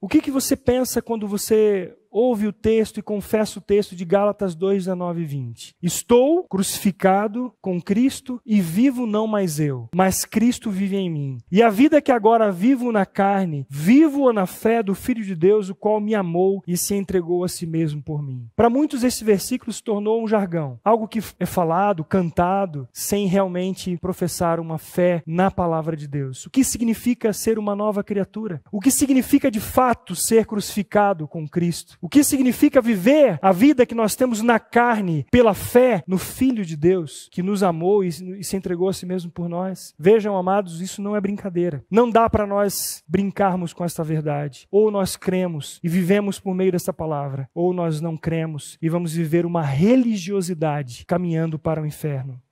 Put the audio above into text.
O que, que você pensa quando você ouve o texto e confessa o texto de Gálatas 2, 19 e 20. Estou crucificado com Cristo e vivo não mais eu, mas Cristo vive em mim. E a vida que agora vivo na carne, vivo na fé do Filho de Deus, o qual me amou e se entregou a si mesmo por mim. Para muitos, esse versículo se tornou um jargão, algo que é falado, cantado, sem realmente professar uma fé na palavra de Deus. O que significa ser uma nova criatura? O que significa de fato ser crucificado com Cristo? O que significa viver a vida que nós temos na carne pela fé no Filho de Deus que nos amou e se entregou a si mesmo por nós? Vejam, amados, isso não é brincadeira. Não dá para nós brincarmos com esta verdade. Ou nós cremos e vivemos por meio dessa palavra, ou nós não cremos e vamos viver uma religiosidade caminhando para o inferno.